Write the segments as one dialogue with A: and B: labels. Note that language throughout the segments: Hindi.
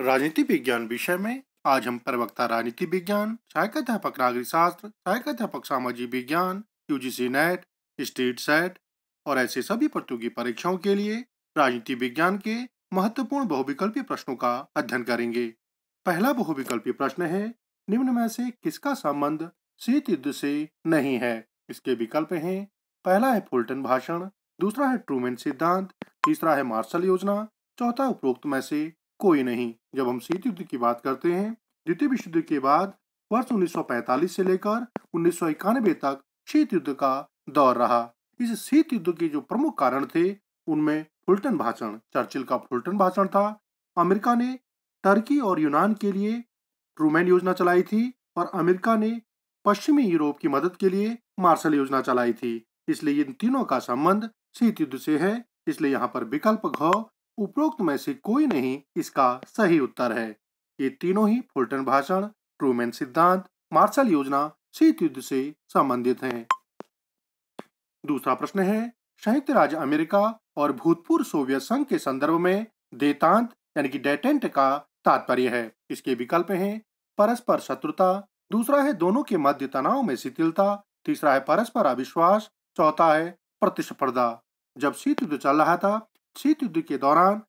A: राजनीति विज्ञान विषय में आज हम प्रवक्ता राजनीति विज्ञान सहायक अध्यापक नागरिक शास्त्र अध्यापक सामाजिक विज्ञान यूजीसी नेट स्टेट सेट और ऐसे सभी प्रतियोगी परीक्षाओं के लिए राजनीति विज्ञान के महत्वपूर्ण बहुविकल्पी प्रश्नों का अध्ययन करेंगे पहला बहुविकल्पी प्रश्न है निम्न में से किसका संबंध शीत युद्ध से नहीं है इसके विकल्प हैं पहला है फुलटन भाषण दूसरा है ट्रूमेन सिद्धांत तीसरा है मार्शल योजना चौथा उपरोक्त में से कोई नहीं जब हम शीत युद्ध की बात करते हैं द्वितीय विश्व युद्ध के बाद वर्ष 1945 से लेकर उन्नीस तक शीत युद्ध का दौर रहा इस शीत युद्ध के जो प्रमुख कारण थे उनमें फुलटन भाषण चर्चिल का फुलटन भाषण था अमेरिका ने टर्की और यूनान के लिए ट्रूमैन योजना चलाई थी और अमेरिका ने पश्चिमी यूरोप की मदद के लिए मार्शल योजना चलाई थी इसलिए इन तीनों का संबंध शीत युद्ध से है इसलिए यहाँ पर विकल्प घ उपरोक्त में से कोई नहीं इसका सही उत्तर है ये तीनों ही फुलटन भाषण ट्रूमैन सिद्धांत मार्शल योजना शीत युद्ध से संबंधित हैं। दूसरा प्रश्न है संयुक्त राज्य अमेरिका और भूतपूर्व सोवियत संघ के संदर्भ में देतांत यानी कि डेटेंट का तात्पर्य है इसके विकल्प हैं परस्पर शत्रुता दूसरा है दोनों के मध्य तनाव में शिथिलता तीसरा है परस्पर अविश्वास चौथा है प्रतिस्पर्धा जब शीत युद्ध चल रहा था शीत युद्ध के दौरान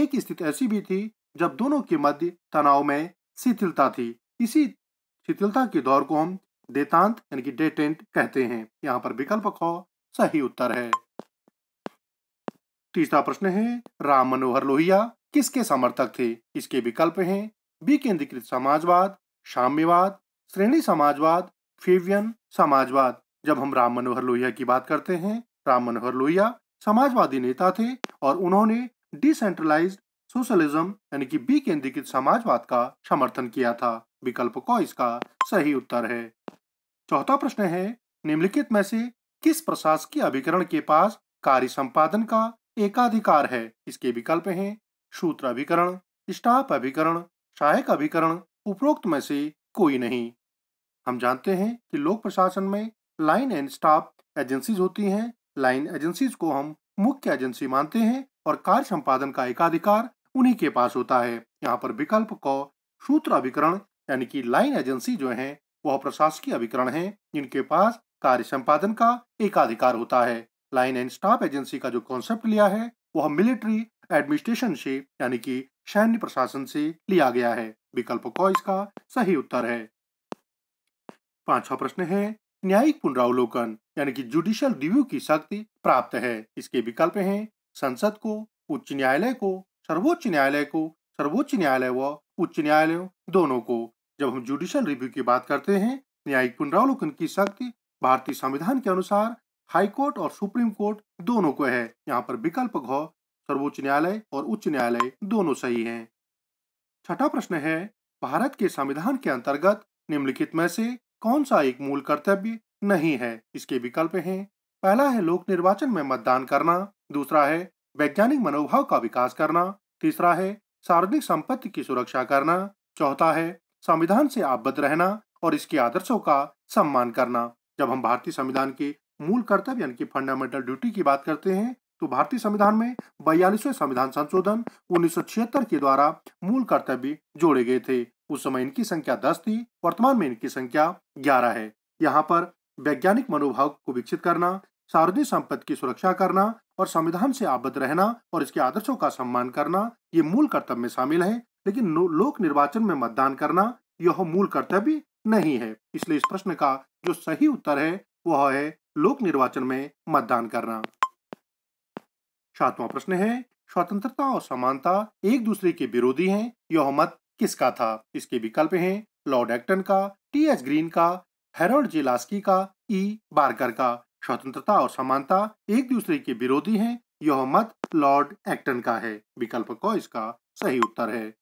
A: एक स्थिति ऐसी भी थी जब दोनों के मध्य तनाव में शिथिलता थी इसी शिथिलता के दौर को हम देतांत यानी कि डेटेंट कहते हैं यहाँ पर विकल्प ख सही उत्तर है तीसरा प्रश्न है राम मनोहर लोहिया किसके समर्थक थे इसके विकल्प हैं विकेंद्रीकृत समाजवाद साम्यवाद श्रेणी समाजवाद फेवियन समाजवाद जब हम राम मनोहर लोहिया की बात करते हैं राम मनोहर लोहिया समाजवादी नेता थे और उन्होंने डिसेंट्रलाइज सोशलिज्म यानी कि बी केंद्रीकृत समाजवाद का समर्थन किया था विकल्प को इसका सही उत्तर है चौथा प्रश्न है निम्नलिखित में से किस प्रशासकीय अभिकरण के पास कार्य संपादन का एकाधिकार है इसके विकल्प हैं सूत्र अभिकरण स्टाफ अभिकरण सहायक अभिकरण उपरोक्त में से कोई नहीं हम जानते हैं कि लोक प्रशासन में लाइन एंड स्टाफ एजेंसीज होती हैं लाइन एजेंसीज को हम मुख्य एजेंसी मानते हैं और कार्य संपादन का एकाधिकार उन्हीं के पास होता है यहाँ पर विकल्प को अभिकरण यानी कि लाइन एजेंसी जो है वह प्रशासकीय अभिकरण है जिनके पास कार्य संपादन का एकाधिकार होता है लाइन एंड स्टाफ एजेंसी का जो कॉन्सेप्ट लिया है वह मिलिट्री एडमिनिस्ट्रेशन से यानी कि सैन्य प्रशासन से लिया गया है विकल्प क इसका सही उत्तर है पांचवा प्रश्न है न्यायिक पुनरावलोकन यानी कि जुडिशियल रिव्यू की शक्ति प्राप्त है इसके विकल्प हैं संसद को उच्च न्यायालय को सर्वोच्च न्यायालय को सर्वोच्च न्यायालय व उच्च न्यायालय दोनों को जब हम जुडिशियल रिव्यू की बात करते हैं न्यायिक पुनरावलोकन की शक्ति भारतीय संविधान के अनुसार हाईकोर्ट और सुप्रीम कोर्ट दोनों को है यहाँ पर विकल्प घ सर्वोच्च न्यायालय और उच्च न्यायालय दोनों सही हैं। छठा प्रश्न है भारत के संविधान के अंतर्गत निम्नलिखित में से कौन सा एक मूल कर्तव्य नहीं है इसके विकल्प हैं पहला है लोक निर्वाचन में मतदान करना दूसरा है वैज्ञानिक मनोभाव का विकास करना तीसरा है सार्वजनिक संपत्ति की सुरक्षा करना चौथा है संविधान से आबद्ध रहना और इसके आदर्शों का सम्मान करना जब हम भारतीय संविधान के मूल कर्तव्य यानी कि फंडामेंटल ड्यूटी की बात करते हैं तो भारतीय संविधान में बयालीसवें संविधान संशोधन उन्नीस के द्वारा मूल कर्तव्य जोड़े गए थे उस समय इनकी संख्या दस थी वर्तमान में इनकी संख्या ग्यारह है यहाँ पर वैज्ञानिक मनोभाव को विकसित करना सार्वजनिक संपत्ति की सुरक्षा करना और संविधान से आबद्ध रहना और इसके आदर्शों का सम्मान करना ये मूल कर्तव्य में शामिल है लेकिन लोक निर्वाचन में मतदान करना यह मूल कर्तव्य नहीं है इसलिए इस प्रश्न का जो सही उत्तर है वह है लोक निर्वाचन में मतदान करना सातवां प्रश्न है स्वतंत्रता और समानता एक दूसरे के विरोधी हैं यह मत किसका था इसके विकल्प हैं लॉर्ड एक्टन का टी एच ग्रीन का हेरोल्ड जेलास्की का ई बारकर का स्वतंत्रता और समानता एक दूसरे के विरोधी हैं यह मत लॉर्ड एक्टन का है विकल्प क इसका सही उत्तर है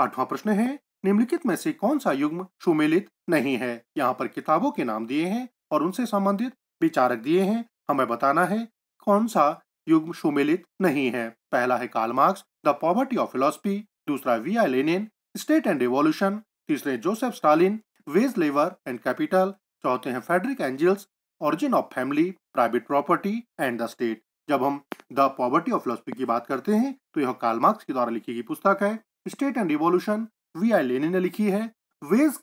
A: आठवां प्रश्न है निम्नलिखित में से कौन सा युग्म सुमेलित नहीं है यहाँ पर किताबों के नाम दिए हैं और उनसे संबंधित विचारक दिए हैं हमें बताना है कौन सा युग्म सुमेलित नहीं है पहला है Karl the poverty of philosophy दूसरा V I Lenin state and revolution तीसरे जोसेफ स्टालिन वेज लेवर एंड कैपिटल चौथे हैं Friedrich Engels origin of family private property and the state जब हम द पॉवर्टी ऑफ फिलोसफी की बात करते हैं तो यह कालमार्क्स के द्वारा लिखी गई पुस्तक है state and revolution V I Lenin ने लिखी है वेज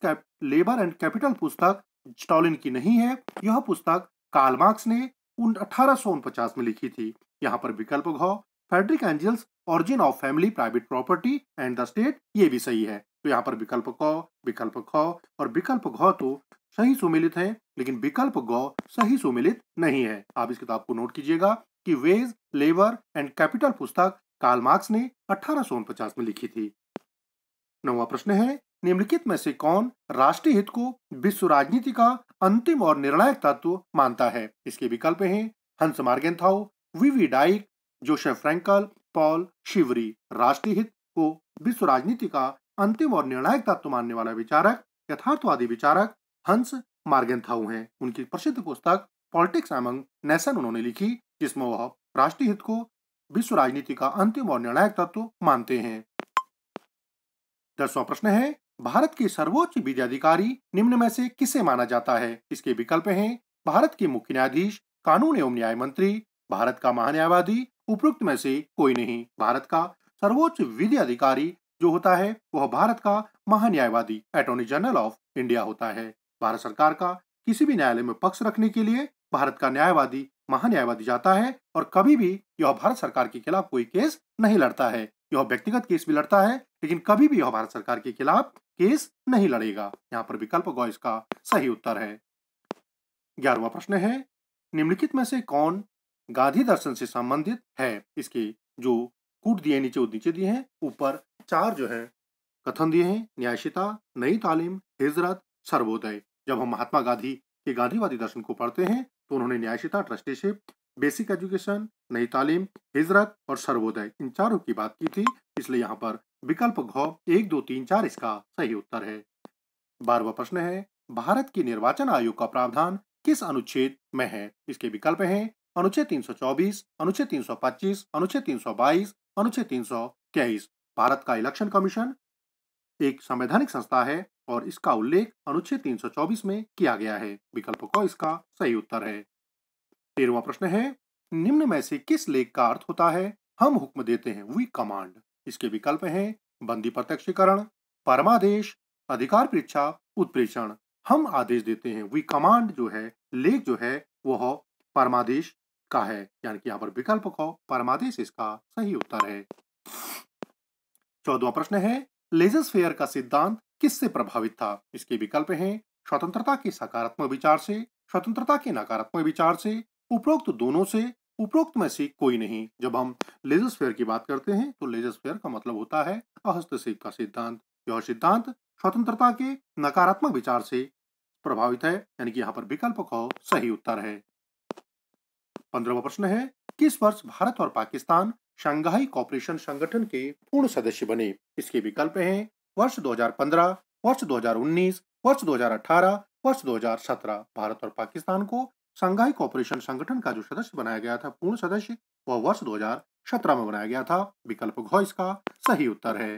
A: लेबर एंड कैपिटल पुस्तक स्टालिन की नहीं है यह पुस्तक कालमार्क्स ने उन अठारह में लिखी थी यहाँ पर विकल्प घो Friedrich Engels origin of family private property and the state ये भी सही है तो यहाँ पर विकल्प क विकल्प ख और विकल्प घ तो सही सुमिलित है लेकिन विकल्प ग सही सुमिलित नहीं है आप इस किताब को नोट कीजिएगा कि वेज लेबर एंड कैपिटल पुस्तक कार्ल मार्क्स ने उनपचास में लिखी थी नवा प्रश्न है निम्नलिखित में से कौन राष्ट्रीय हित को विश्व राजनीति का अंतिम और निर्णायक तत्व मानता है इसके विकल्प हैं Hans Morgenthau V V Dyke Joseph Frankel Paul Seabury राष्ट्रीय हित को विश्व राजनीति का अंतिम और निर्णायक तत्व मानने वाला विचारक यथार्थवादी विचारक हंस मार्गेंथाउ हैं उनकी प्रसिद्ध पुस्तक पॉलिटिक्स एमंग नेशन उन्होंने लिखी जिसमें वह राष्ट्रीय हित को विश्व राजनीति का अंतिम और निर्णायक तत्व मानते हैं दसवां प्रश्न है भारत के सर्वोच्च अधिकारी निम्न में से किसे माना जाता है इसके विकल्प हैं भारत के मुख्य न्यायाधीश कानून एवं न्याय मंत्री भारत का महान्यायवादी उपयुक्त में से कोई नहीं भारत का सर्वोच्च विधि अधिकारी जो होता है वह भारत का महान्यायवादी अटोर्नी जनरल ऑफ इंडिया होता है भारत सरकार का किसी भी न्यायालय में पक्ष रखने के लिए भारत का न्यायवादी महान्यायवादी जाता है और कभी भी यह भारत सरकार के खिलाफ कोई केस नहीं लड़ता है यह व्यक्तिगत केस भी लड़ता है लेकिन कभी भी यह भारत सरकार के खिलाफ केस नहीं लड़ेगा यहाँ पर विकल्प गौ इसका सही उत्तर है ग्यारहवा प्रश्न है निम्नलिखित में से कौन गांधी दर्शन से संबंधित है इसके जो कूट दिए नीचे नीचे दिए हैं ऊपर चार जो है कथन दिए हैं न्यायशिता नई तालीम हिजरत सर्वोदय जब हम महात्मा गांधी के गांधीवादी दर्शन को पढ़ते हैं तो उन्होंने न्यायशिता ट्रस्टीशिप बेसिक एजुकेशन नई तालीम हिजरत और सर्वोदय इन चारों की बात की थी इसलिए यहाँ पर विकल्प घ एक दो तीन चार इसका सही उत्तर है बारहवा प्रश्न है भारत के निर्वाचन आयोग का प्रावधान किस अनुच्छेद में है इसके विकल्प हैं अनुच्छेद 324, अनुच्छेद 325, अनुच्छेद 322, अनुच्छेद 323 भारत का इलेक्शन कमीशन एक संवैधानिक संस्था है और इसका उल्लेख अनुच्छेद 324 में किया गया है विकल्प को इसका सही उत्तर है तेरवा प्रश्न है निम्न में से किस लेख का अर्थ होता है हम हुक्म देते हैं वी कमांड इसके विकल्प हैं बंदी प्रत्यक्षीकरण परमादेश अधिकार परीक्षा उत्प्रेषण हम आदेश देते हैं वी कमांड जो है लेख जो है वह परमादेश का है यानी कि यहाँ पर विकल्प को परमादेश इसका सही उत्तर है चौदवा प्रश्न है फेयर का सिद्धांत किससे प्रभावित था इसके विकल्प हैं स्वतंत्रता के सकारात्मक विचार से स्वतंत्रता के नकारात्मक विचार से उपरोक्त दोनों से उपरोक्त में से कोई नहीं जब हम फेयर की बात करते हैं तो फेयर का मतलब होता है अहस्तशिप का सिद्धांत यह सिद्धांत स्वतंत्रता के नकारात्मक विचार से प्रभावित है यानी कि यहाँ पर विकल्प ख सही उत्तर है पंद्रहवा प्रश्न है किस वर्ष भारत और पाकिस्तान शंघाई कॉपरेशन संगठन के पूर्ण सदस्य बने इसके विकल्प हैं वर्ष 2015, वर्ष 2019, वर्ष 2018, वर्ष 2017 भारत और पाकिस्तान को शंघाई कॉपरेशन संगठन का जो सदस्य बनाया गया था पूर्ण सदस्य वह वर्ष 2017 में बनाया गया था विकल्प घ इसका सही उत्तर है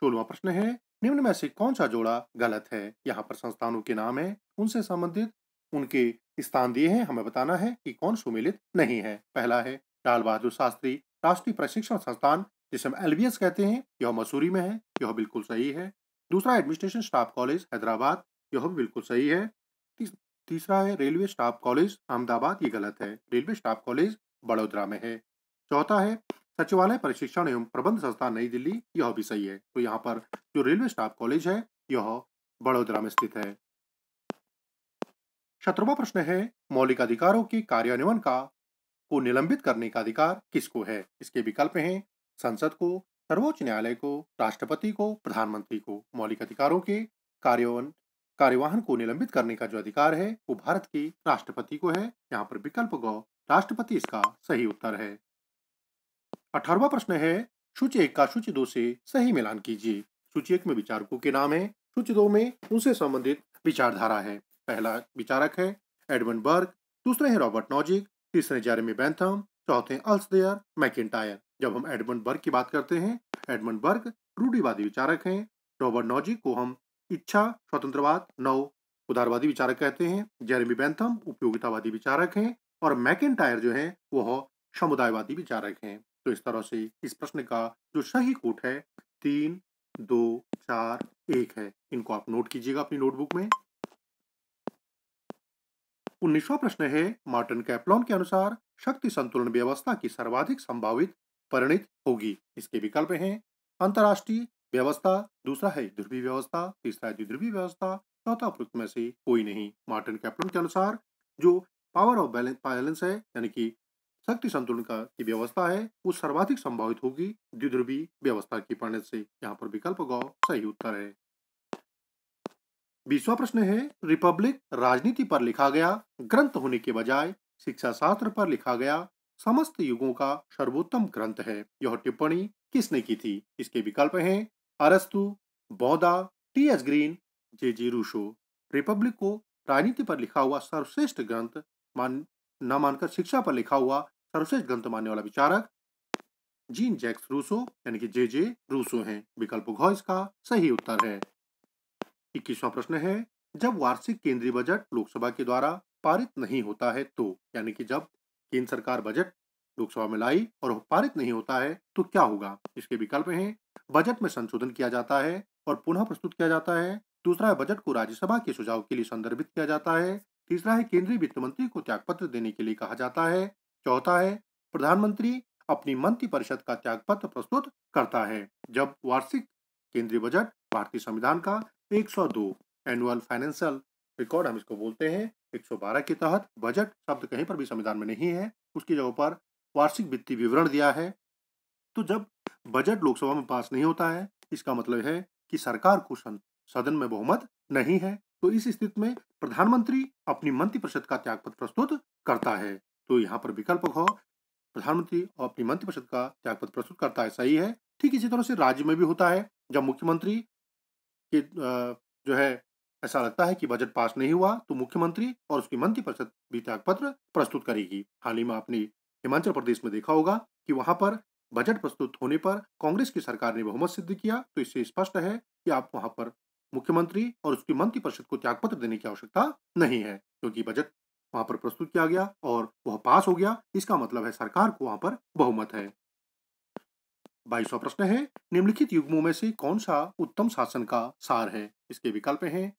A: सोलवा प्रश्न है निम्न में से कौन सा जोड़ा गलत है यहाँ पर संस्थानों के नाम है उनसे संबंधित उनके स्थान दिए हैं हमें बताना है कि कौन सुमिलित नहीं है पहला है लाल बहादुर शास्त्री राष्ट्रीय प्रशिक्षण संस्थान जिसे हम एलबीएस कहते हैं यह मसूरी में है यह बिल्कुल सही है दूसरा एडमिनिस्ट्रेशन स्टाफ कॉलेज हैदराबाद यह भी बिल्कुल सही है तीसरा है रेलवे स्टाफ कॉलेज अहमदाबाद ये गलत है रेलवे स्टाफ कॉलेज बड़ोदरा में है चौथा है सचिवालय प्रशिक्षण एवं प्रबंध संस्थान नई दिल्ली यह भी सही है तो यहाँ पर जो रेलवे स्टाफ कॉलेज है यह बड़ोदरा में स्थित है सत्रवा प्रश्न है मौलिक अधिकारों के कार्यान्वयन का को निलंबित करने का अधिकार किसको है इसके विकल्प हैं संसद को सर्वोच्च न्यायालय को राष्ट्रपति को प्रधानमंत्री को मौलिक अधिकारों के कार्यान्वयन कार्यवाहन को निलंबित करने का जो अधिकार है वो भारत के राष्ट्रपति को है यहाँ पर विकल्प गौ राष्ट्रपति इसका सही उत्तर है अठारवा प्रश्न है सूची एक का सूची दो से सही मिलान कीजिए सूची एक में विचारकों के नाम है सूची दो में उनसे संबंधित विचारधारा है पहला विचारक है एडमन बर्ग दूसरे हैं रॉबर्ट नॉजिक तीसरे जेरेमी बैंथम चौथे अल्सदेयर मैकिटायर जब हम एडमंड बर्ग की बात करते हैं एडमंड बर्ग रूढ़ीवादी विचारक हैं रॉबर्ट नॉजिक को हम इच्छा स्वतंत्रवाद नव उदारवादी विचारक कहते हैं जेरेमी बैंथम उपयोगितावादी विचारक हैं और मैकेटायर जो है वह समुदायवादी विचारक हैं तो इस तरह से इस प्रश्न का जो सही कोट है तीन दो चार एक है इनको आप नोट कीजिएगा अपनी नोटबुक में उन्नीसवा प्रश्न है मार्टिन कैप्लॉन के अनुसार शक्ति संतुलन व्यवस्था की सर्वाधिक संभावित परिणित होगी इसके विकल्प हैं अंतर्राष्ट्रीय व्यवस्था दूसरा है ध्रुवी व्यवस्था तीसरा है द्विध्रुवी व्यवस्था चौथा तो में से कोई नहीं मार्टिन कैप्लॉन के अनुसार जो पावर ऑफ बैलेंस है यानी कि शक्ति संतुलन का की व्यवस्था है वो सर्वाधिक संभावित होगी द्विध्रुवी व्यवस्था की पढ़ने से यहाँ पर विकल्प गौ सही उत्तर है बीसवा प्रश्न है रिपब्लिक राजनीति पर लिखा गया ग्रंथ होने के बजाय शिक्षा शास्त्र पर लिखा गया समस्त युगों का सर्वोत्तम ग्रंथ है यह टिप्पणी किसने की थी इसके विकल्प हैं अरस्तु बौदा T S Green J G Rousseau Republic को राजनीति पर लिखा हुआ सर्वश्रेष्ठ ग्रंथ मान न मानकर शिक्षा पर लिखा हुआ सर्वश्रेष्ठ ग्रंथ मानने वाला विचारक जीन जैक्स रूसो यानी कि जे जे रूसो हैं विकल्प घो इसका सही उत्तर है इक्कीसवा प्रश्न है जब वार्षिक केंद्रीय बजट लोकसभा के द्वारा पारित नहीं होता है तो यानी कि जब केंद्र सरकार बजट लोकसभा में लाई और पारित नहीं होता है तो क्या होगा इसके विकल्प हैं बजट में संशोधन किया जाता है और पुनः प्रस्तुत किया जाता है दूसरा है बजट को राज्यसभा के सुझाव के लिए संदर्भित किया जाता है तीसरा है केंद्रीय वित्त मंत्री को त्यागपत्र देने के लिए कहा जाता है चौथा है प्रधानमंत्री अपनी मंत्री परिषद का त्यागपत्र प्रस्तुत करता है जब वार्षिक केंद्रीय बजट भारतीय संविधान का 102 एनुअल फाइनेंशियल रिकॉर्ड हम इसको बोलते हैं 112 के तहत बजट शब्द कहीं पर भी संविधान में नहीं है उसकी जगह पर वार्षिक वित्तीय विवरण दिया है तो जब बजट लोकसभा में पास नहीं होता है इसका मतलब है कि सरकार को सदन में बहुमत नहीं है तो इस स्थिति में प्रधानमंत्री अपनी मंत्री परिषद का त्यागपत्र प्रस्तुत करता है तो यहाँ पर विकल्प हो प्रधानमंत्री अपनी मंत्रिपरिषद का त्यागपत्र प्रस्तुत करता है सही है ठीक इसी तरह से राज्य में भी होता है जब मुख्यमंत्री कि जो है ऐसा लगता है कि बजट पास नहीं हुआ तो मुख्यमंत्री और उसकी मंत्री परिषद भी त्यागपत्र प्रस्तुत करेगी हाल ही में आपने हिमाचल प्रदेश में देखा होगा कि वहां पर बजट प्रस्तुत होने पर कांग्रेस की सरकार ने बहुमत सिद्ध किया तो इससे स्पष्ट है कि आप वहां पर मुख्यमंत्री और उसकी मंत्री परिषद को त्यागपत्र देने की आवश्यकता नहीं है क्योंकि बजट वहां पर प्रस्तुत किया गया और वह पास हो गया इसका मतलब है सरकार को वहां पर बहुमत है बाईसवा प्रश्न है निम्नलिखित युग्मों में से कौन सा उत्तम शासन का सार है इसके विकल्प हैं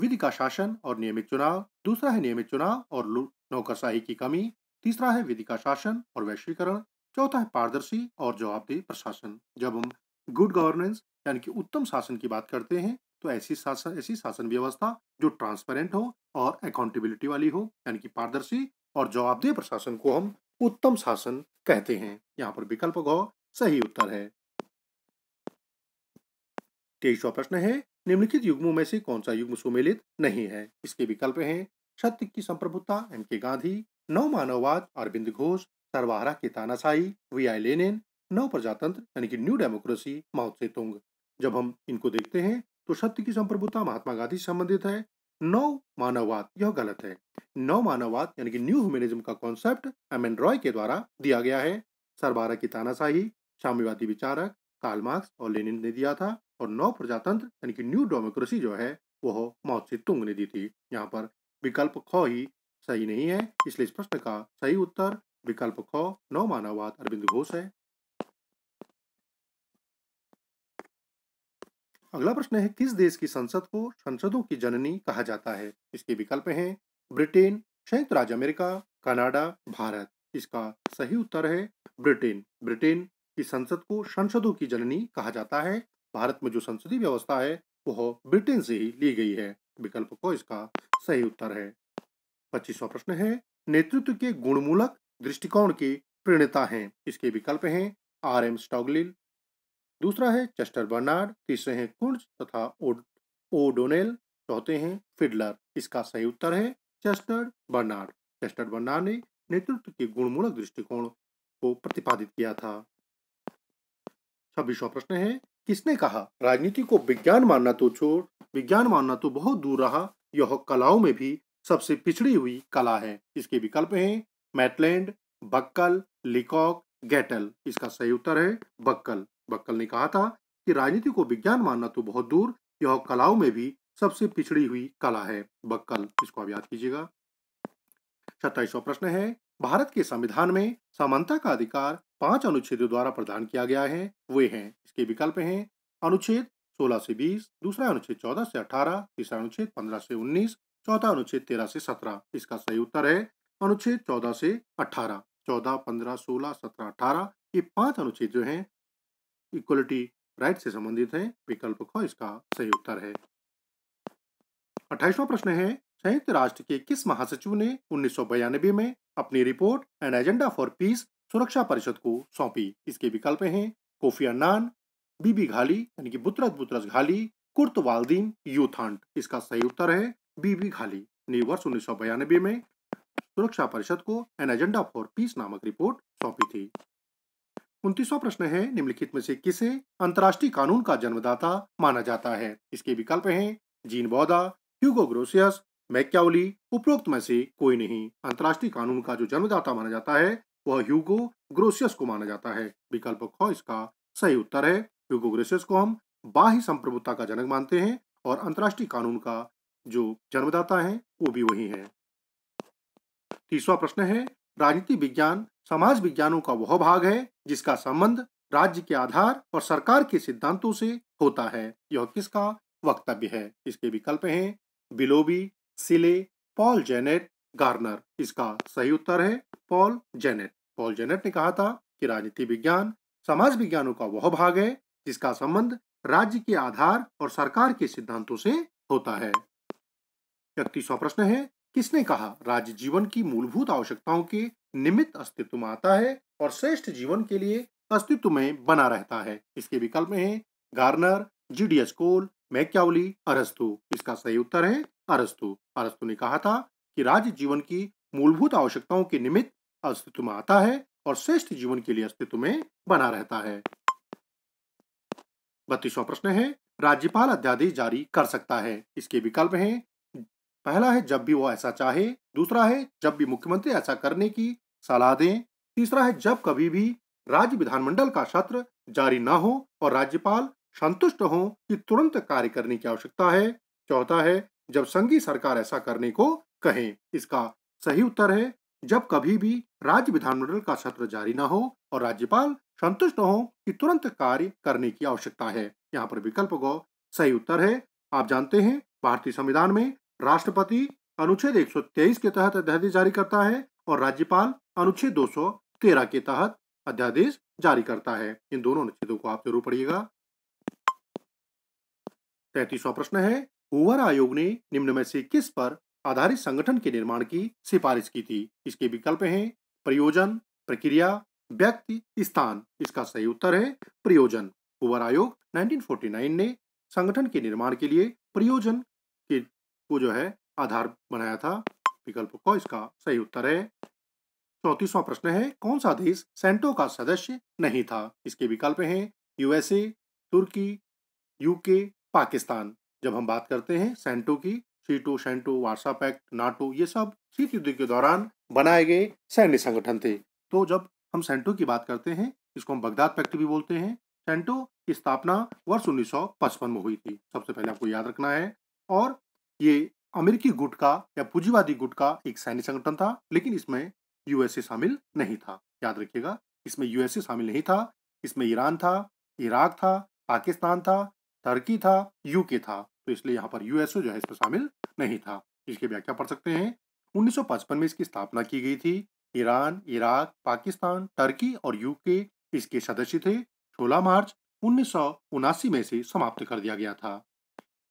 A: विधि का शासन और नियमित चुनाव दूसरा है नियमित चुनाव और नौकरशाही की कमी तीसरा है विधि का शासन और वैश्वीकरण चौथा है पारदर्शी और जवाबदेह प्रशासन जब हम गुड गवर्नेंस यानी कि उत्तम शासन की बात करते हैं तो ऐसी शासन ऐसी शासन व्यवस्था जो ट्रांसपेरेंट हो और अकाउंटेबिलिटी वाली हो यानी कि पारदर्शी और जवाबदेह प्रशासन को हम उत्तम शासन कहते हैं यहाँ पर विकल्प गौ सही उत्तर है तेईसवा प्रश्न है निम्नलिखित युग्मों में से कौन सा युग्म सुमेलित नहीं है इसके विकल्प हैं सत्य की संप्रभुता एम के गांधी नव मानववाद अरविंद घोष सर्वाहरा के तानाशाही वी आई लेनिन नव प्रजातंत्र यानी कि न्यू डेमोक्रेसी माओ तुंग जब हम इनको देखते हैं तो सत्य की संप्रभुता महात्मा गांधी से संबंधित है नव मानववाद यह गलत है नव मानववाद यानी कि न्यू ह्यूमेनिज्म का कॉन्सेप्ट एम एन रॉय के द्वारा दिया गया है सरबारा की तानाशाही साम्यवादी विचारक काल मार्क्स और लेनिन ने दिया था और नौ प्रजातंत्र यानी कि न्यू डेमोक्रेसी जो है वह से तुंग ने दी थी यहाँ पर विकल्प ख ही सही नहीं है इसलिए इस प्रश्न का सही उत्तर विकल्प ख नौ मानववाद अरविंद घोष है अगला प्रश्न है किस देश की संसद को संसदों की जननी कहा जाता है इसके विकल्प हैं ब्रिटेन संयुक्त राज्य अमेरिका कनाडा भारत इसका सही उत्तर है ब्रिटेन ब्रिटेन कि संसद को संसदों की जननी कहा जाता है भारत में जो संसदीय व्यवस्था है वह ब्रिटेन से ही ली गई है विकल्प को इसका सही उत्तर है पच्चीसवा प्रश्न है नेतृत्व के गुणमूलक दृष्टिकोण के प्रणेता हैं इसके विकल्प हैं आर एम स्टॉगलिल दूसरा है चेस्टर बर्नार्ड तीसरे हैं कुंज तथा ओडोनेल चौथे हैं फिडलर इसका सही उत्तर है चेस्टर बर्नार्ड चेस्टर बर्नार्ड ने नेतृत्व के गुणमूलक दृष्टिकोण को प्रतिपादित किया था छब्बीसवा प्रश्न है किसने कहा राजनीति को विज्ञान मानना तो छोड़ विज्ञान मानना तो बहुत दूर रहा यह कलाओं में भी सबसे पिछड़ी हुई कला है इसके विकल्प हैं मैटलैंड बक्कल लिकॉक गैटल इसका सही उत्तर है बक्कल बक्कल ने कहा था कि राजनीति को विज्ञान मानना तो बहुत दूर यह कलाओं में भी सबसे पिछड़ी हुई कला है बक्कल इसको आप याद कीजिएगा सत्ताईसवा प्रश्न है भारत के संविधान में समानता का अधिकार पांच अनुच्छेदों द्वारा प्रदान किया गया है वे हैं इसके विकल्प हैं अनुच्छेद 16 से 20, दूसरा अनुच्छेद 14 से 18, तीसरा अनुच्छेद 15 से 19, चौथा अनुच्छेद 13 से 17। इसका सही उत्तर है अनुच्छेद 14 से 18, 14, 15, 16, 17, 18 ये पांच अनुच्छेद जो हैं इक्वलिटी राइट से संबंधित हैं विकल्प ख इसका सही उत्तर है अट्ठाईसवा प्रश्न है संयुक्त राष्ट्र के किस महासचिव ने उन्नीस में अपनी report and agenda for peace सुरक्षा परिषद को सौंपी इसके विकल्प हैं कोफी अन्नान बीबी घाली यानी कि बुतरत बुतरस घाली कुर्त वालदीन यूथांट इसका सही उत्तर है बीबी घाली वर्ष उन्नीस में सुरक्षा परिषद को एन एजेंडा फॉर पीस नामक रिपोर्ट सौंपी थी उनतीसवा प्रश्न है निम्नलिखित में से किसे अंतर्राष्ट्रीय कानून का जन्मदाता माना जाता है इसके विकल्प हैं जीन बौदा ह्यूगो ग्रोसियस मैक्यावली उपरोक्त में से कोई नहीं अंतर्राष्ट्रीय कानून का जो जन्मदाता माना जाता है वह ह्यूगो ग्रोसियस को माना जाता है विकल्प ख इसका सही उत्तर है ह्यूगो ग्रोसियस को हम बाह्य संप्रभुता का जनक मानते हैं और अंतर्राष्ट्रीय कानून का जो जन्मदाता है वो भी वही है तीसरा प्रश्न है राजनीति विज्ञान समाज विज्ञानों का वह भाग है जिसका संबंध राज्य के आधार और सरकार के सिद्धांतों से होता है यह किसका वक्तव्य है इसके विकल्प हैं बिलोबी सिले पॉल जेनेट गार्नर इसका सही उत्तर है पॉल जेनेट पॉल जेनेट ने कहा था कि राजनीति विज्ञान समाज विज्ञानों का वह भाग है जिसका संबंध राज्य के आधार और सरकार के सिद्धांतों से होता है इकतीसवा प्रश्न है किसने कहा राज्य जीवन की मूलभूत आवश्यकताओं के निमित्त अस्तित्व में आता है और श्रेष्ठ जीवन के लिए अस्तित्व में बना रहता है इसके विकल्प में है गार्नर जीडीएस कोल क्या बोली अरस्तु इसका सही उत्तर है अरस्तु अरस्तु ने कहा था कि राज्य जीवन की मूलभूत आवश्यकताओं के निमित्त अस्तित्व में आता है और श्रेष्ठ जीवन के लिए अस्तित्व में बना रहता है बत्तीसवा प्रश्न है राज्यपाल अध्यादेश जारी कर सकता है इसके विकल्प हैं पहला है जब भी वो ऐसा चाहे दूसरा है जब भी मुख्यमंत्री ऐसा करने की सलाह दें तीसरा है जब कभी भी राज्य विधानमंडल का सत्र जारी न हो और राज्यपाल संतुष्ट हों कि तुरंत कार्य करने की आवश्यकता है चौथा है जब संघी सरकार ऐसा करने को कहें इसका सही उत्तर है जब कभी भी राज्य विधानमंडल का सत्र जारी ना हो और राज्यपाल संतुष्ट हो कि तुरंत कार्य करने की आवश्यकता है यहाँ पर विकल्प गौ सही उत्तर है आप जानते हैं भारतीय संविधान में राष्ट्रपति अनुच्छेद 123 के तहत अध्यादेश जारी करता है और राज्यपाल अनुच्छेद 213 के तहत अध्यादेश जारी करता है इन दोनों अनुच्छेदों को आप जरूर पढ़िएगा तैतीसवा प्रश्न है हुवर आयोग ने निम्न में से किस पर आधारित संगठन के निर्माण की सिफारिश की थी इसके विकल्प हैं प्रयोजन प्रक्रिया व्यक्ति स्थान इसका सही उत्तर है प्रयोजन हुवर आयोग 1949 ने संगठन के निर्माण के लिए प्रयोजन के को जो है आधार बनाया था विकल्प को इसका सही उत्तर है चौतीसवा प्रश्न है कौन सा देश सेंटो का सदस्य नहीं था इसके विकल्प हैं यूएसए तुर्की यूके पाकिस्तान जब हम बात करते हैं सेंटो की SEATO CENTO Warsaw Pact NATO ये सब शीत युद्ध के दौरान बनाए गए सैन्य संगठन थे तो जब हम सेंटो की बात करते हैं इसको हम बगदाद पैक्ट भी बोलते हैं सेंटो की स्थापना वर्ष उन्नीस में हुई थी सबसे पहले आपको याद रखना है और ये अमेरिकी गुट का या पूंजीवादी गुट का एक सैन्य संगठन था लेकिन इसमें यूएसए शामिल नहीं था याद रखिएगा इसमें यूएसए शामिल नहीं था इसमें ईरान था इराक था पाकिस्तान था टर्की था यूके था तो इसलिए यहाँ पर यूएसओ जो है इसमें शामिल नहीं था इसकी व्याख्या पढ़ सकते हैं 1955 में इसकी स्थापना की गई थी ईरान इराक पाकिस्तान टर्की और यूके इसके सदस्य थे 16 मार्च उन्नीस में इसे समाप्त कर दिया गया था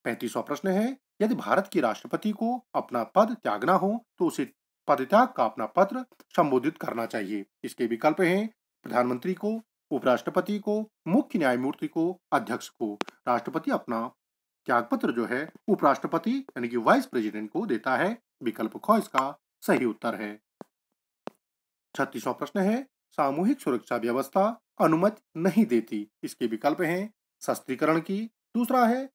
A: पैंतीसवा प्रश्न है यदि भारत के राष्ट्रपति को अपना पद त्यागना हो तो उसे पदत्याग का अपना पत्र संबोधित करना चाहिए इसके विकल्प हैं प्रधानमंत्री को उपराष्ट्रपति को मुख्य न्यायमूर्ति को अध्यक्ष को राष्ट्रपति अपना त्याग पत्र जो है उपराष्ट्रपति यानी कि वाइस प्रेसिडेंट को देता है विकल्प ख इसका सही उत्तर है छत्तीसवा प्रश्न है सामूहिक सुरक्षा व्यवस्था अनुमति नहीं देती इसके विकल्प हैं शस्त्रीकरण की दूसरा है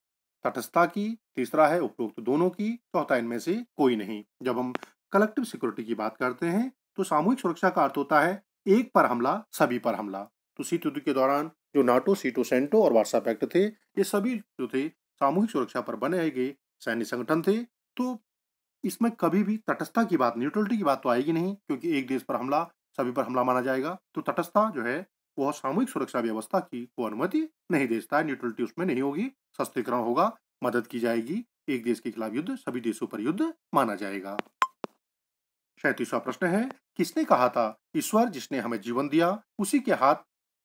A: तटस्थता की तीसरा है उपरोक्त दोनों की चौथा इनमें से कोई नहीं जब हम कलेक्टिव सिक्योरिटी की बात करते हैं तो सामूहिक सुरक्षा का अर्थ होता है एक पर हमला सभी पर हमला तो शीत युद्ध के दौरान जो नाटो सीटो सेंटो और वार्सा पैक्ट थे ये सभी जो थे सामूहिक सुरक्षा पर बनाए गए सैन्य संगठन थे तो इसमें कभी भी तटस्था की बात न्यूट्रलिटी की बात तो आएगी नहीं क्योंकि एक देश पर हमला सभी पर हमला माना जाएगा तो तटस्था जो है वह सामूहिक सुरक्षा व्यवस्था की को अनुमति नहीं देता है न्यूट्रलिटी उसमें नहीं होगी सस्तीकरण होगा मदद की जाएगी एक देश के खिलाफ युद्ध सभी देशों पर युद्ध माना जाएगा सैतीसवा प्रश्न है किसने कहा था ईश्वर जिसने हमें जीवन दिया उसी के हाथ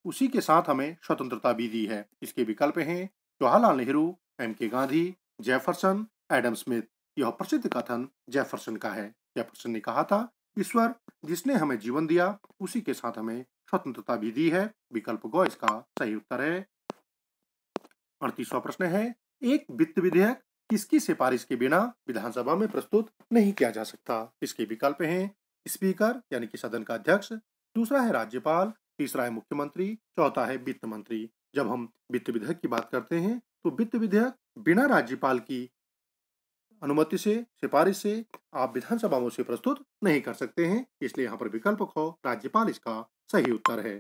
A: उसी के साथ हमें स्वतंत्रता भी दी है इसके विकल्प हैं जवाहरलाल नेहरू एम के गांधी जेफरसन एडम स्मिथ यह प्रसिद्ध कथन जेफरसन का है जेफरसन ने कहा था ईश्वर जिसने हमें जीवन दिया उसी के साथ हमें स्वतंत्रता भी दी है विकल्प गौ इसका सही उत्तर है अड़तीसवा प्रश्न है एक वित्त विधेयक किसकी सिफारिश के बिना विधानसभा में प्रस्तुत नहीं किया जा सकता इसके विकल्प हैं स्पीकर यानी कि सदन का अध्यक्ष दूसरा है राज्यपाल तीसरा है मुख्यमंत्री चौथा है वित्त मंत्री जब हम वित्त विधेयक की बात करते हैं तो वित्त विधेयक बिना राज्यपाल की अनुमति से सिफारिश से आप विधानसभा में उसे प्रस्तुत नहीं कर सकते हैं इसलिए यहाँ पर विकल्प ख राज्यपाल इसका सही उत्तर है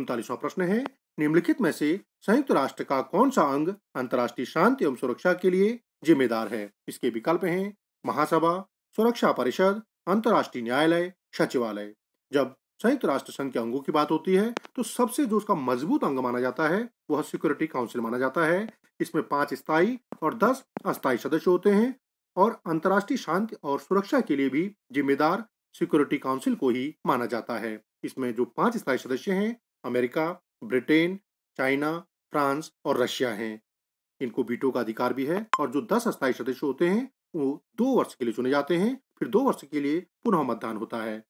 A: उनतालीसवा प्रश्न है निम्नलिखित में से संयुक्त राष्ट्र का कौन सा अंग अंतर्राष्ट्रीय शांति एवं सुरक्षा के लिए जिम्मेदार है इसके विकल्प हैं महासभा सुरक्षा परिषद अंतर्राष्ट्रीय न्यायालय सचिवालय जब संयुक्त राष्ट्र संघ के अंगों की बात होती है तो सबसे जो उसका मजबूत अंग माना जाता है वह सिक्योरिटी काउंसिल माना जाता है इसमें पांच स्थायी और दस अस्थायी सदस्य होते हैं और अंतर्राष्ट्रीय शांति और सुरक्षा के लिए भी जिम्मेदार सिक्योरिटी काउंसिल को ही माना जाता है इसमें जो पांच स्थायी सदस्य हैं अमेरिका ब्रिटेन चाइना फ्रांस और रशिया हैं इनको बीटो का अधिकार भी है और जो दस अस्थायी सदस्य होते हैं वो दो वर्ष के लिए चुने जाते हैं फिर दो वर्ष के लिए पुनः मतदान होता है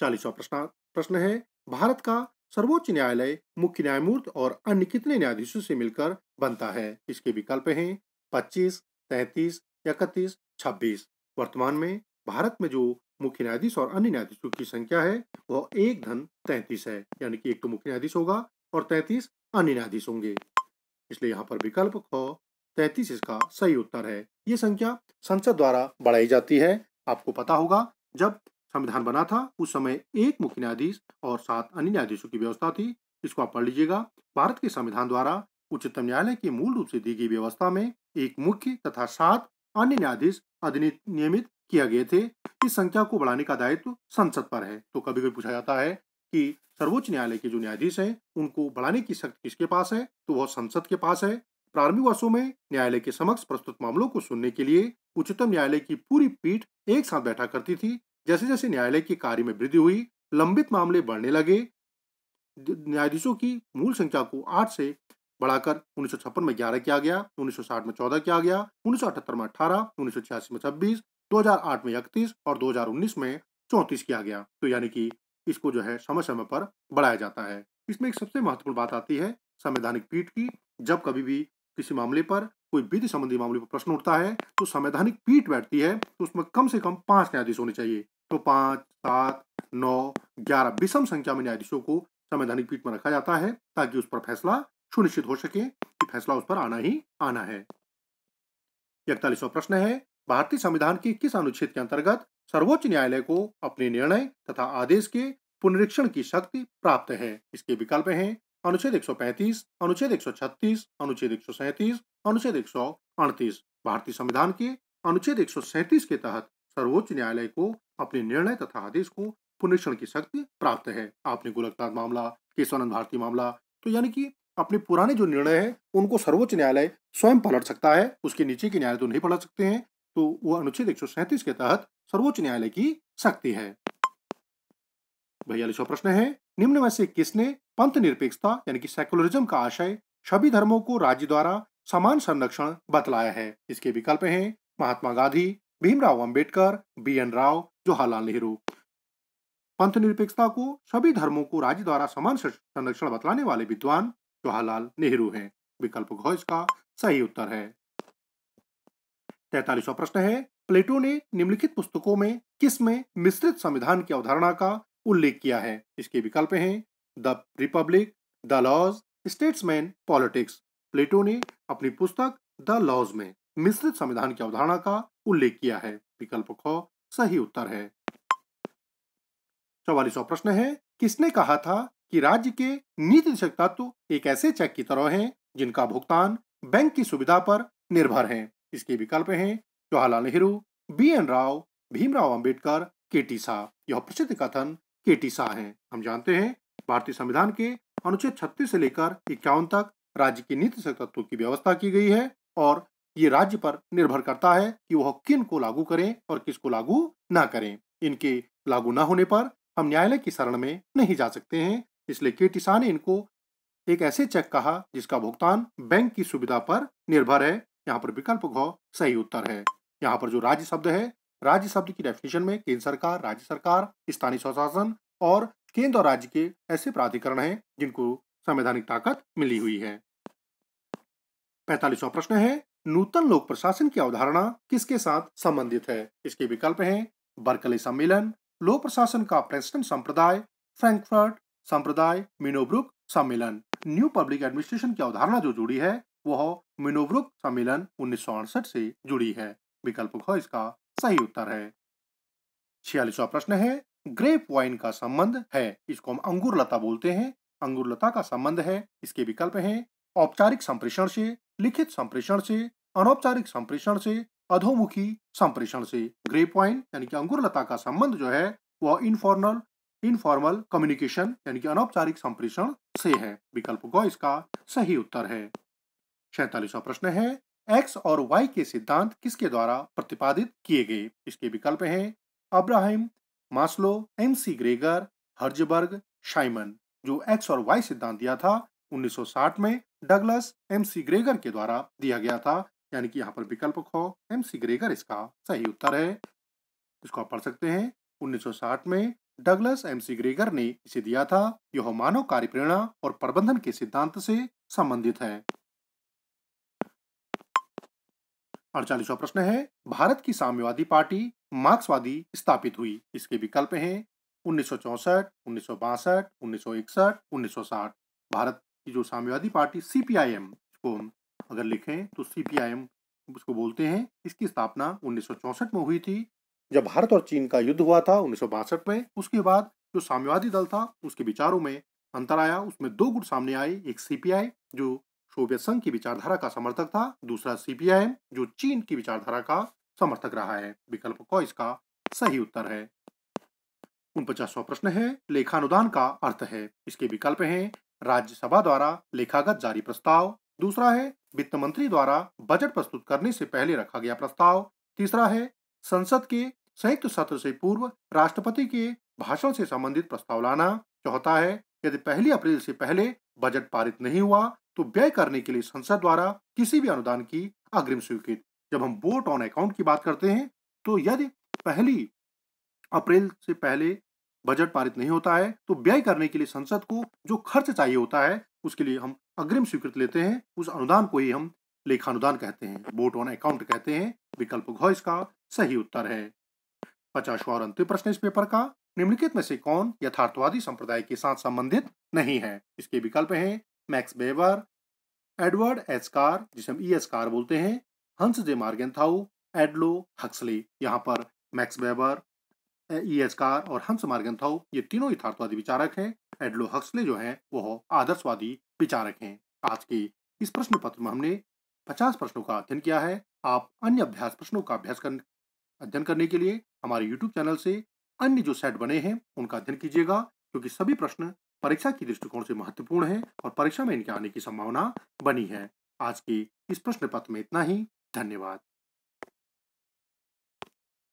A: चालीसवा प्रश्न प्रश्न है भारत का सर्वोच्च न्यायालय मुख्य न्यायमूर्ति और अन्य कितने न्यायाधीशों से मिलकर बनता है इसके विकल्प हैं पच्चीस तैतीस इकतीस छब्बीस वर्तमान में भारत में जो मुख्य न्यायाधीश और अन्य न्यायाधीशों की संख्या है वह एक धन तैतीस है यानी कि एक तो मुख्य न्यायाधीश होगा और तैतीस अन्य न्यायाधीश होंगे इसलिए यहाँ पर विकल्प ख तैतीस इसका सही उत्तर है ये संख्या संसद द्वारा बढ़ाई जाती है आपको पता होगा जब संविधान बना था उस समय एक मुख्य न्यायाधीश और सात अन्य न्यायाधीशों की व्यवस्था थी इसको आप पढ़ लीजिएगा भारत के संविधान द्वारा उच्चतम न्यायालय की मूल रूप से दी गई व्यवस्था में एक मुख्य तथा सात अन्य न्यायाधीश अधिनियमित किया गए थे इस संख्या को बढ़ाने का दायित्व संसद पर है तो कभी कभी पूछा जाता है कि सर्वोच्च न्यायालय के जो न्यायाधीश हैं उनको बढ़ाने की शक्ति किसके पास है तो वह संसद के पास है प्रारंभिक वर्षों में न्यायालय के समक्ष प्रस्तुत मामलों को सुनने के लिए उच्चतम न्यायालय की पूरी पीठ एक साथ बैठा करती थी जैसे जैसे न्यायालय के कार्य में वृद्धि हुई लंबित मामले बढ़ने लगे न्यायाधीशों की मूल संख्या को आठ से बढ़ाकर उन्नीस में ग्यारह किया गया उन्नीस में चौदह किया गया उन्नीस में अठारह उन्नीस में छब्बीस दो में इकतीस और दो में चौंतीस किया गया तो यानी कि इसको जो है समय समय पर बढ़ाया जाता है इसमें एक सबसे महत्वपूर्ण बात आती है संवैधानिक पीठ की जब कभी भी किसी मामले पर कोई विधि संबंधी मामले पर प्रश्न उठता है तो संवैधानिक पीठ बैठती है तो उसमें कम से कम पांच न्यायाधीश होने चाहिए तो पांच सात नौ ग्यारह विषम संख्या में न्यायाधीशों को संवैधानिक पीठ में रखा जाता है ताकि उस पर फैसला सुनिश्चित हो सके कि फैसला उस पर आना ही आना है इकतालीसवा प्रश्न है भारतीय संविधान के किस अनुच्छेद के अंतर्गत सर्वोच्च न्यायालय को अपने निर्णय तथा आदेश के पुनरीक्षण की शक्ति प्राप्त है इसके विकल्प है अनुच्छेद 135, अनुच्छेद 136, अनुच्छेद 137, अनुच्छेद एक भारतीय संविधान के अनुच्छेद एक के तहत सर्वोच्च न्यायालय को अपने निर्णय तथा आदेश को पुनरीक्षण की शक्ति प्राप्त है आपने गोरखनाथ मामला केशवानंद भारती मामला तो यानी कि अपने पुराने जो निर्णय है उनको सर्वोच्च न्यायालय स्वयं पलट सकता है उसके नीचे के न्यायालय तो नहीं पलट सकते हैं तो वह अनुच्छेद एक के तहत सर्वोच्च न्यायालय की शक्ति है भैया प्रश्न है निम्न में से किसने पंथ निरपेक्षता यानी कि सेकुलरिज्म का आशय सभी धर्मों को राज्य द्वारा समान संरक्षण बतलाया है इसके विकल्प हैं महात्मा गांधी भीमराव अंबेडकर बी एन राव जवाहरलाल नेहरू पंथ निरपेक्षता को सभी धर्मों को राज्य द्वारा समान संरक्षण बतलाने वाले विद्वान जवाहरलाल नेहरू हैं विकल्प घ इसका सही उत्तर है तैतालीसवा प्रश्न है प्लेटो ने निम्नलिखित पुस्तकों में किस में मिश्रित संविधान की अवधारणा का उल्लेख किया है इसके विकल्प हैं the republic the laws statesman politics Plato ने अपनी पुस्तक द लॉज में मिश्रित संविधान की अवधारणा का उल्लेख किया है विकल्प ख सही उत्तर है चौवालीसवा प्रश्न है किसने कहा था कि राज्य के नीति निषेक तत्व एक ऐसे चेक की तरह हैं जिनका भुगतान बैंक की सुविधा पर निर्भर है इसके विकल्प हैं Jawaharlal Nehru B N Rao Bhimrao Ambedkar K T Shah यह प्रसिद्ध कथन के टी शाह है हम जानते हैं भारतीय संविधान के अनुच्छेद 36 से लेकर इक्यावन तक राज्य की नीति तत्व की व्यवस्था की गई है और ये राज्य पर निर्भर करता है कि वह किन को लागू करें और किस को लागू न करें इनके लागू न होने पर हम न्यायालय की शरण में नहीं जा सकते हैं इसलिए के टीसा ने इनको एक ऐसे चेक कहा जिसका भुगतान बैंक की सुविधा पर निर्भर है यहाँ पर विकल्प घ सही उत्तर है यहाँ पर जो राज्य शब्द है राज्य शब्द की डेफिनेशन में केंद्र सरकार राज्य सरकार स्थानीय स्वशासन और केंद्र और राज्य के ऐसे प्राधिकरण हैं जिनको संवैधानिक ताकत मिली हुई है पैतालीसवा प्रश्न है नूतन लोक प्रशासन की अवधारणा किसके साथ संबंधित है इसके विकल्प हैं बर्कले सम्मेलन लोक प्रशासन का प्रेस्टन संप्रदाय फ्रैंकफर्ट संप्रदाय मिनोब्रुक सम्मेलन न्यू पब्लिक एडमिनिस्ट्रेशन की अवधारणा जो जुड़ी है वह मिनोब्रुक सम्मेलन उन्नीस से जुड़ी है विकल्प ख इसका सही उत्तर है छियालीसवा प्रश्न है ग्रेप वाइन का संबंध है इसको हम अंगूर लता बोलते हैं अंगूर लता का संबंध है इसके विकल्प हैं औपचारिक संप्रेषण से लिखित संप्रेषण से अनौपचारिक संप्रेषण से अधोमुखी संप्रेषण से ग्रे पॉइंट यानी कि लता का संबंध जो है वह इनफॉर्मल इनफॉर्मल कम्युनिकेशन यानी कि अनौपचारिक संप्रेषण से है विकल्प ग इसका सही उत्तर है सैतालीसवा प्रश्न है एक्स और वाई के सिद्धांत किसके द्वारा प्रतिपादित किए गए इसके विकल्प हैं Abraham Maslow McGregor Herzberg Simon जो एक्स और वाई सिद्धांत दिया था 1960 में डगलस एम सी ग्रेगर के द्वारा दिया गया था यानी कि यहाँ पर विकल्प खो एम सी ग्रेगर इसका सही उत्तर है इसको आप पढ़ सकते हैं 1960 में डगलस एम सी ग्रेगर ने इसे दिया था यह मानव कार्य प्रेरणा और प्रबंधन के सिद्धांत से संबंधित है अड़चालीसवा प्रश्न है भारत की साम्यवादी पार्टी मार्क्सवादी स्थापित हुई इसके विकल्प हैं उन्नीस सौ चौसठ उन्नीस भारत कि जो साम्यवादी पार्टी सीपीआईएम को अगर लिखें तो सीपीआईएम उसको बोलते हैं इसकी स्थापना उन्नीस में हुई थी जब भारत और चीन का युद्ध हुआ था उन्नीस में उसके बाद जो साम्यवादी दल था उसके विचारों में अंतर आया उसमें दो गुट सामने आए एक सीपीआई जो सोवियत संघ की विचारधारा का समर्थक था दूसरा सीपीआईएम जो चीन की विचारधारा का समर्थक रहा है विकल्प को इसका सही उत्तर है उन पचासवा प्रश्न है लेखानुदान का अर्थ है इसके विकल्प हैं राज्यसभा द्वारा लेखागत जारी प्रस्ताव दूसरा है वित्त मंत्री द्वारा बजट प्रस्तुत करने से पहले रखा गया प्रस्ताव तीसरा है संसद के संयुक्त सत्र से पूर्व राष्ट्रपति के भाषण से संबंधित प्रस्ताव लाना चौथा है यदि पहली अप्रैल से पहले बजट पारित नहीं हुआ तो व्यय करने के लिए संसद द्वारा किसी भी अनुदान की अग्रिम स्वीकृति जब हम वोट ऑन अकाउंट की बात करते हैं तो यदि पहली अप्रैल से पहले बजट पारित नहीं होता है तो व्यय करने के लिए संसद को जो खर्च चाहिए होता है उसके लिए हम अग्रिम स्वीकृत लेते हैं उस अनुदान को ही हम लेखानुदान कहते हैं वोट ऑन अकाउंट कहते हैं विकल्प घ इसका सही उत्तर है पचास और अंतिम प्रश्न इस पेपर का निम्नलिखित में से कौन यथार्थवादी संप्रदाय के साथ संबंधित नहीं है इसके विकल्प हैं मैक्स बेवर एडवर्ड कार जिसे हम ई कार बोलते हैं हंस जे मार्गेंथाउ एडलो हक्सले यहाँ पर मैक्स बेबर ई कार और हंस मार्गंथव ये तीनों यथार्थवादी विचारक हैं एडलो हक्सले जो हैं वह आदर्शवादी विचारक हैं आज के इस प्रश्न पत्र में हमने पचास प्रश्नों का अध्ययन किया है आप अन्य अभ्यास प्रश्नों का अभ्यास कर अध्ययन करने के लिए हमारे यूट्यूब चैनल से अन्य जो सेट बने हैं उनका अध्ययन कीजिएगा क्योंकि सभी प्रश्न परीक्षा के दृष्टिकोण से महत्वपूर्ण है और परीक्षा में इनके आने की संभावना बनी है आज के इस प्रश्न पत्र में इतना ही धन्यवाद